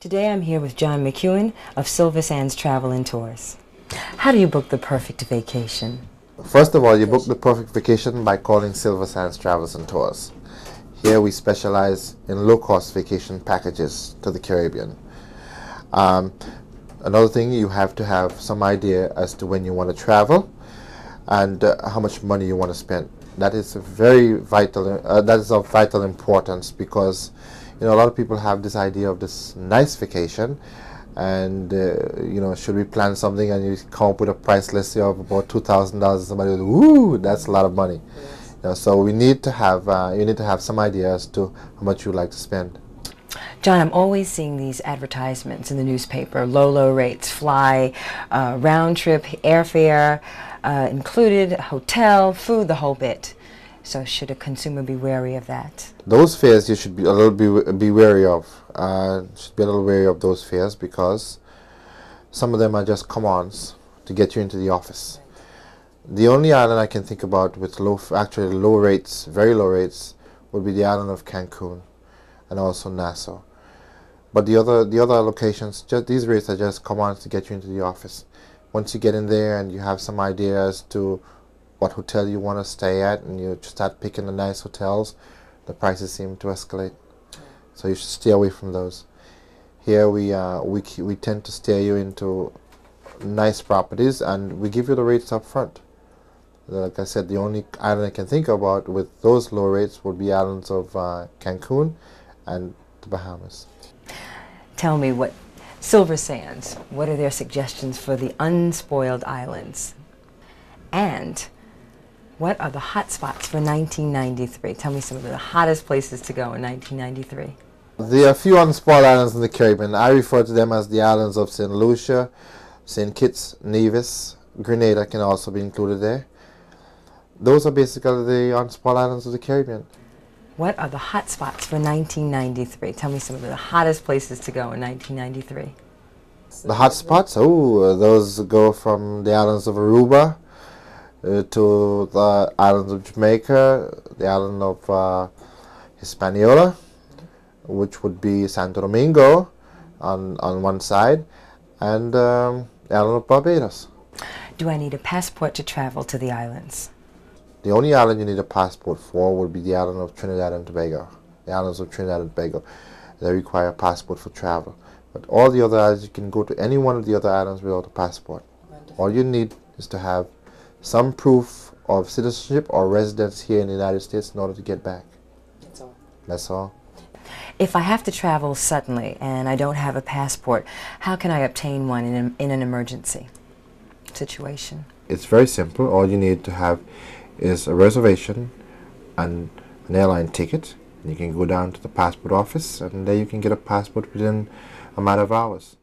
Today I'm here with John McEwen of Silver Sands Travel and Tours. How do you book the perfect vacation? First of all, you book the perfect vacation by calling Silver Sands Travels and Tours. Here we specialize in low-cost vacation packages to the Caribbean. Um, another thing, you have to have some idea as to when you want to travel and uh, how much money you want to spend. That is very vital. Uh, that is of vital importance because you know a lot of people have this idea of this nice vacation and uh, you know should we plan something and you come up with a price list of about two thousand dollars somebody goes "Ooh, that's a lot of money yes. you know, so we need to have uh, you need to have some idea to how much you like to spend John, I'm always seeing these advertisements in the newspaper, low, low rates, fly, uh, round trip, airfare uh, included, hotel, food, the whole bit. So should a consumer be wary of that? Those fears you should be a little be, be wary of. Uh, should be a little wary of those fears because some of them are just commands to get you into the office. The only island I can think about with low, actually low rates, very low rates, would be the island of Cancun and also Nassau. But the other, the other locations, just these rates are just commands to get you into the office. Once you get in there and you have some ideas to what hotel you want to stay at and you start picking the nice hotels, the prices seem to escalate. So you should stay away from those. Here we uh, we we tend to steer you into nice properties and we give you the rates up front. Like I said, the only island I can think about with those low rates would be islands of uh, Cancun and the Bahamas. Tell me what Silver Sands. What are their suggestions for the unspoiled islands? And what are the hot spots for 1993? Tell me some of the hottest places to go in 1993. There are a few unspoiled islands in the Caribbean. I refer to them as the islands of St. Lucia, St. Kitts, Nevis, Grenada can also be included there. Those are basically the unspoiled islands of the Caribbean. What are the hot spots for 1993? Tell me some of the hottest places to go in 1993. The hot spots? Oh, those go from the islands of Aruba, uh, to the islands of Jamaica, the island of uh, Hispaniola, which would be Santo Domingo on, on one side, and um, the island of Barbados. Do I need a passport to travel to the islands? The only island you need a passport for would be the island of Trinidad and Tobago. The islands of Trinidad and Tobago. They require a passport for travel. But all the other islands, you can go to any one of the other islands without a passport. Wonderful. All you need is to have some proof of citizenship or residence here in the United States in order to get back. That's all. That's all. If I have to travel suddenly and I don't have a passport, how can I obtain one in, in an emergency situation? It's very simple. All you need to have is a reservation and an airline ticket. You can go down to the passport office and there you can get a passport within a matter of hours.